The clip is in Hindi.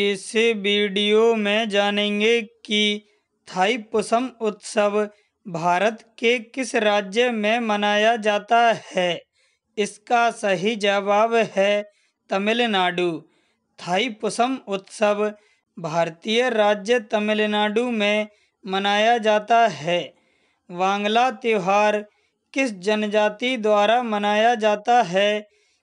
इस वीडियो में जानेंगे कि थाई पुसम उत्सव भारत के किस राज्य में मनाया जाता है इसका सही जवाब है तमिलनाडु थाई पुसम उत्सव भारतीय राज्य तमिलनाडु में मनाया जाता है वांगला त्यौहार किस जनजाति द्वारा मनाया जाता है